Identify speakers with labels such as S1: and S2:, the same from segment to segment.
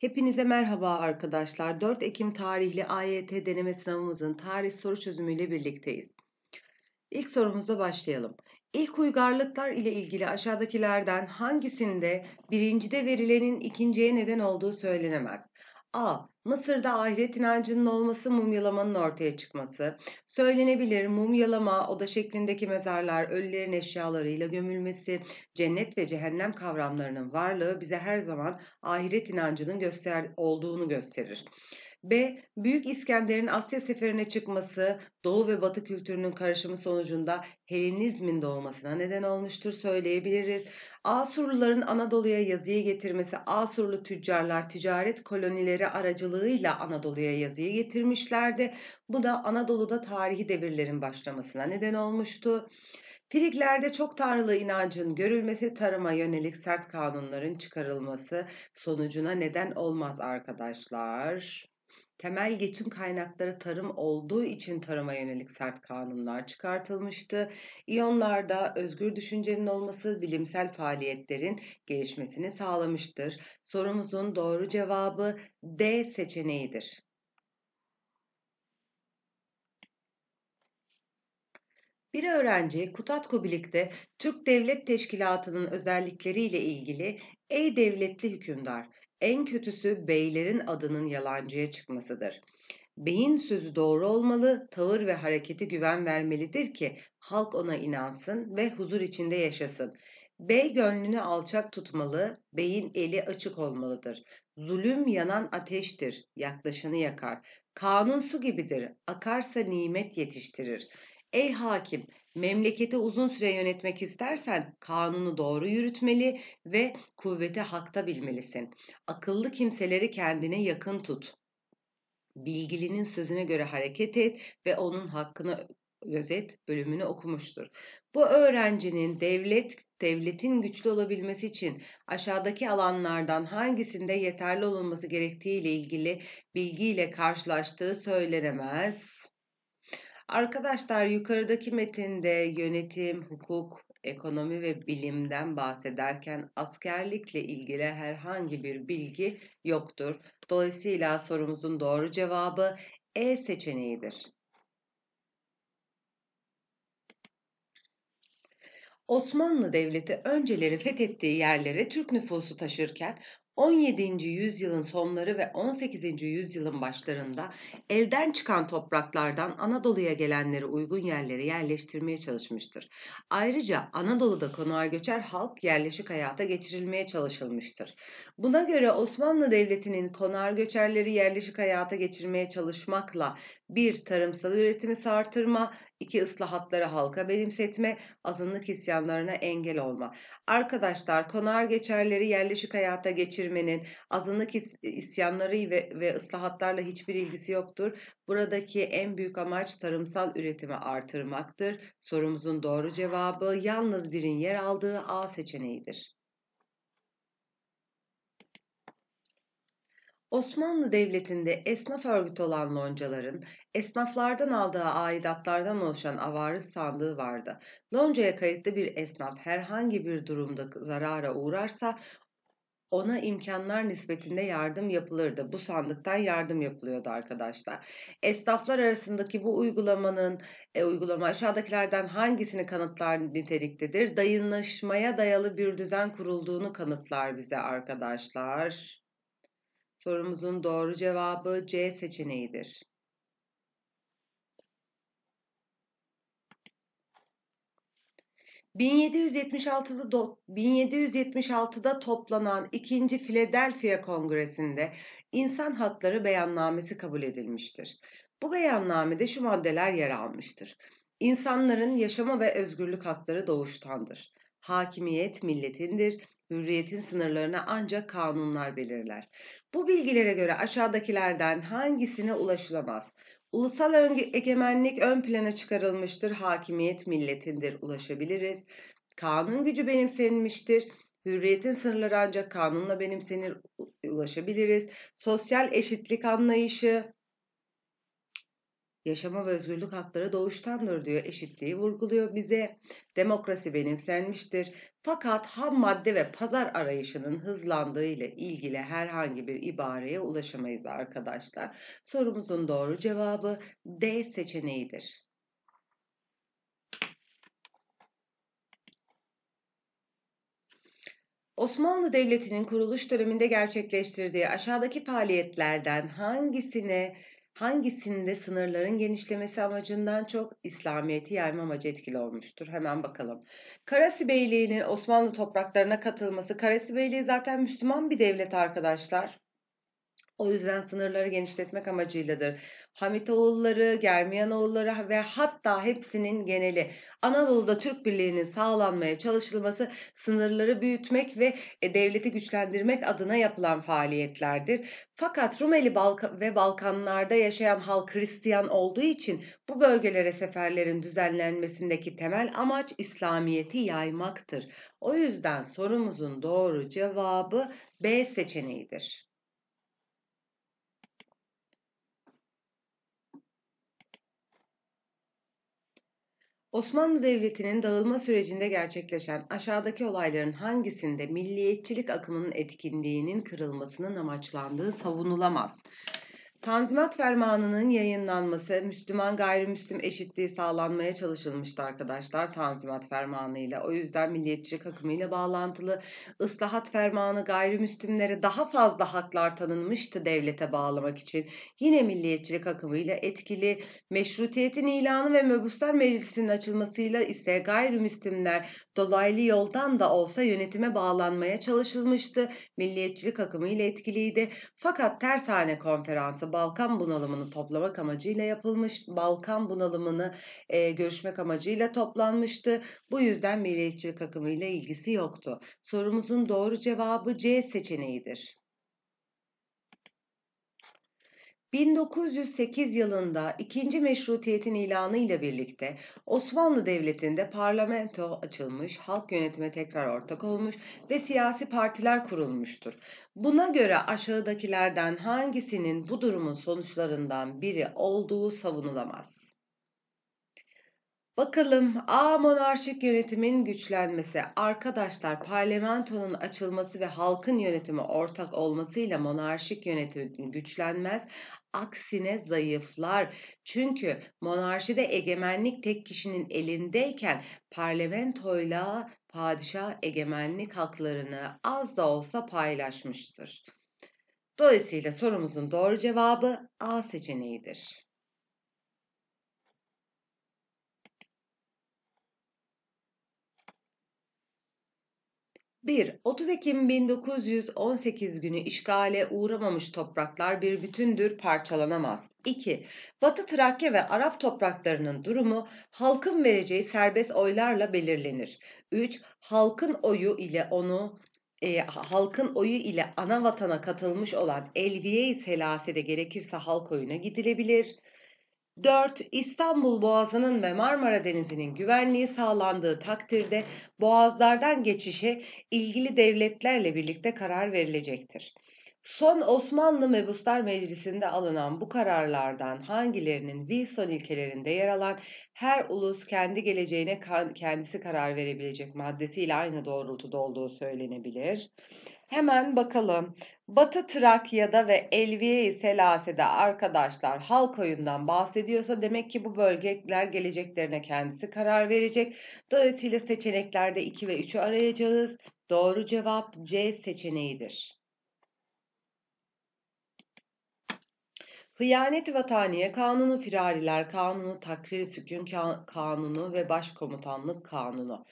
S1: Hepinize merhaba arkadaşlar. 4 Ekim tarihli AYT deneme sınavımızın tarih soru çözümüyle birlikteyiz. İlk sorumuza başlayalım. İlk uygarlıklar ile ilgili aşağıdakilerden hangisinde birincide verilenin ikinciye neden olduğu söylenemez? A. Mısır'da ahiret inancının olması mumyalamanın ortaya çıkması, söylenebilir mumyalama oda şeklindeki mezarlar ölülerin eşyalarıyla gömülmesi, cennet ve cehennem kavramlarının varlığı bize her zaman ahiret inancının göster olduğunu gösterir. B. Büyük İskender'in Asya seferine çıkması, Doğu ve Batı kültürünün karışımı sonucunda Helenizmin doğmasına neden olmuştur söyleyebiliriz. Asurluların Anadolu'ya yazıyı getirmesi, Asurlu tüccarlar ticaret kolonileri aracılığıyla Anadolu'ya yazıyı getirmişlerdi. Bu da Anadolu'da tarihi devirlerin başlamasına neden olmuştu. Friglerde çok tanrılı inancın görülmesi, tarıma yönelik sert kanunların çıkarılması sonucuna neden olmaz arkadaşlar temel geçim kaynakları tarım olduğu için tarıma yönelik sert kanunlar çıkartılmıştı. İyonlarda özgür düşüncenin olması bilimsel faaliyetlerin gelişmesini sağlamıştır. Sorumuzun doğru cevabı D seçeneğidir. Bir öğrenci Kutatko Bilik'te Türk Devlet Teşkilatı'nın özellikleriyle ilgili Ey devletli hükümdar, en kötüsü beylerin adının yalancıya çıkmasıdır. Beyin sözü doğru olmalı, tavır ve hareketi güven vermelidir ki halk ona inansın ve huzur içinde yaşasın. Bey gönlünü alçak tutmalı, beyin eli açık olmalıdır. Zulüm yanan ateştir, yaklaşanı yakar. Kanun su gibidir, akarsa nimet yetiştirir. Ey hakim, memleketi uzun süre yönetmek istersen kanunu doğru yürütmeli ve kuvveti hakta bilmelisin. Akıllı kimseleri kendine yakın tut. Bilgilinin sözüne göre hareket et ve onun hakkını gözet bölümünü okumuştur. Bu öğrencinin devlet devletin güçlü olabilmesi için aşağıdaki alanlardan hangisinde yeterli olunması gerektiği ile ilgili bilgiyle karşılaştığı söylenemez. Arkadaşlar yukarıdaki metinde yönetim, hukuk, ekonomi ve bilimden bahsederken askerlikle ilgili herhangi bir bilgi yoktur. Dolayısıyla sorumuzun doğru cevabı E seçeneğidir. Osmanlı Devleti önceleri fethettiği yerlere Türk nüfusu taşırken 17. yüzyılın sonları ve 18. yüzyılın başlarında elden çıkan topraklardan Anadolu'ya gelenleri uygun yerlere yerleştirmeye çalışmıştır. Ayrıca Anadolu'da konar göçer halk yerleşik hayata geçirilmeye çalışılmıştır. Buna göre Osmanlı Devleti'nin konar göçerleri yerleşik hayata geçirmeye çalışmakla bir tarımsal üretimi sartırma, iki ıslahatları halka benimsetme, azınlık isyanlarına engel olma. Arkadaşlar konar geçerleri yerleşik hayata geçirme devrilmenin azınlık isyanları ve, ve ıslahatlarla hiçbir ilgisi yoktur. Buradaki en büyük amaç tarımsal üretimi artırmaktır. Sorumuzun doğru cevabı yalnız birin yer aldığı A seçeneğidir. Osmanlı Devleti'nde esnaf örgütü olan loncaların esnaflardan aldığı aidatlardan oluşan avarız sandığı vardı. Loncaya kayıtlı bir esnaf herhangi bir durumda zarara uğrarsa ona imkanlar nispetinde yardım yapılırdı. Bu sandıktan yardım yapılıyordu arkadaşlar. Esnaflar arasındaki bu uygulamanın e, uygulama aşağıdakilerden hangisini kanıtlar niteliktedir? Dayanışmaya dayalı bir düzen kurulduğunu kanıtlar bize arkadaşlar. Sorumuzun doğru cevabı C seçeneğidir. 1776'lı 1776'da toplanan 2. Philadelphia Kongresi'nde insan hakları beyannamesi kabul edilmiştir. Bu beyannamede şu maddeler yer almıştır. İnsanların yaşama ve özgürlük hakları doğuştandır. Hakimiyet milletindir, hürriyetin sınırlarını ancak kanunlar belirler. Bu bilgilere göre aşağıdakilerden hangisine ulaşılamaz? Ulusal egemenlik ön plana çıkarılmıştır, hakimiyet milletindir ulaşabiliriz. Kanun gücü benimsenmiştir, hürriyetin sınırları ancak kanunla benimsenir ulaşabiliriz. Sosyal eşitlik anlayışı, Yaşama ve özgürlük hakları doğuştandır diyor, eşitliği vurguluyor bize. Demokrasi benimsenmiştir. Fakat ham madde ve pazar arayışının hızlandığı ile ilgili herhangi bir ibareye ulaşamayız arkadaşlar. Sorumuzun doğru cevabı D seçeneğidir. Osmanlı Devleti'nin kuruluş döneminde gerçekleştirdiği aşağıdaki faaliyetlerden hangisine hangisinde sınırların genişlemesi amacından çok İslamiyet'i yayma amacı etkili olmuştur? Hemen bakalım. Karasi Beyliği'nin Osmanlı topraklarına katılması, Karasi Beyliği zaten Müslüman bir devlet arkadaşlar. O yüzden sınırları genişletmek amacıyladır. Hamitoğulları, Germiyanoğulları ve hatta hepsinin geneli Anadolu'da Türk birliğinin sağlanmaya çalışılması sınırları büyütmek ve e, devleti güçlendirmek adına yapılan faaliyetlerdir. Fakat Rumeli Balka ve Balkanlarda yaşayan halk Hristiyan olduğu için bu bölgelere seferlerin düzenlenmesindeki temel amaç İslamiyeti yaymaktır. O yüzden sorumuzun doğru cevabı B seçeneğidir. Osmanlı Devleti'nin dağılma sürecinde gerçekleşen aşağıdaki olayların hangisinde milliyetçilik akımının etkinliğinin kırılmasının amaçlandığı savunulamaz? Tanzimat Fermanı'nın yayınlanması Müslüman gayrimüslim eşitliği sağlanmaya çalışılmıştı arkadaşlar Tanzimat Fermanı ile. O yüzden milliyetçilik akımı ile bağlantılı ıslahat fermanı gayrimüslimlere daha fazla haklar tanınmıştı devlete bağlamak için. Yine milliyetçilik akımı ile etkili meşrutiyetin ilanı ve Mebuslar Meclisi'nin açılmasıyla ise gayrimüslimler dolaylı yoldan da olsa yönetime bağlanmaya çalışılmıştı. Milliyetçilik akımı ile etkiliydi. Fakat tersane Konferansı Balkan bunalımını toplamak amacıyla yapılmış, Balkan bunalımını e, görüşmek amacıyla toplanmıştı. Bu yüzden milliyetçilik akımıyla ilgisi yoktu. Sorumuzun doğru cevabı C seçeneğidir. 1908 yılında ikinci meşrutiyetin ilanı ile birlikte Osmanlı Devleti'nde parlamento açılmış, halk yönetime tekrar ortak olmuş ve siyasi partiler kurulmuştur. Buna göre aşağıdakilerden hangisinin bu durumun sonuçlarından biri olduğu savunulamaz. Bakalım A monarşik yönetimin güçlenmesi. Arkadaşlar parlamentonun açılması ve halkın yönetimi ortak olmasıyla monarşik yönetim güçlenmez. Aksine zayıflar. Çünkü monarşide egemenlik tek kişinin elindeyken parlamentoyla padişah egemenlik haklarını az da olsa paylaşmıştır. Dolayısıyla sorumuzun doğru cevabı A seçeneğidir. 1. 30 Ekim 1918 günü işgale uğramamış topraklar bir bütündür parçalanamaz. 2. Batı Trakya ve Arap topraklarının durumu halkın vereceği serbest oylarla belirlenir. 3. Halkın oyu ile onu e, halkın oyu ile ana vatana katılmış olan Elviye-i Selase'de gerekirse halk oyuna gidilebilir. 4. İstanbul Boğazı'nın ve Marmara Denizi'nin güvenliği sağlandığı takdirde boğazlardan geçişe ilgili devletlerle birlikte karar verilecektir. Son Osmanlı Mebuslar Meclisi'nde alınan bu kararlardan hangilerinin Wilson ilkelerinde yer alan her ulus kendi geleceğine kendisi karar verebilecek maddesiyle aynı doğrultuda olduğu söylenebilir. Hemen bakalım Batı Trakya'da ve Elviye-i Selase'de arkadaşlar halk oyundan bahsediyorsa demek ki bu bölgeler geleceklerine kendisi karar verecek. Dolayısıyla seçeneklerde 2 ve 3'ü arayacağız. Doğru cevap C seçeneğidir. Hıyanet Vataniye Kanunu, Firariler Kanunu, Takrir Sükun Kanunu ve Başkomutanlık Kanunu.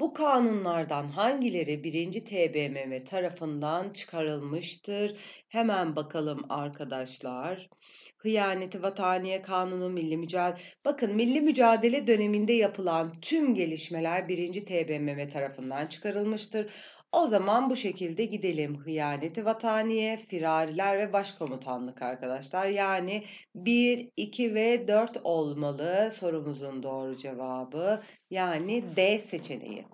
S1: Bu kanunlardan hangileri 1. TBMM tarafından çıkarılmıştır? Hemen bakalım arkadaşlar. Hıyaneti Vataniye Kanunu Milli Mücadele Bakın Milli Mücadele döneminde yapılan tüm gelişmeler 1. TBMM tarafından çıkarılmıştır. O zaman bu şekilde gidelim. Hıyaneti vataniye, firariler ve başkomutanlık arkadaşlar. Yani 1, 2 ve 4 olmalı sorumuzun doğru cevabı. Yani D seçeneği.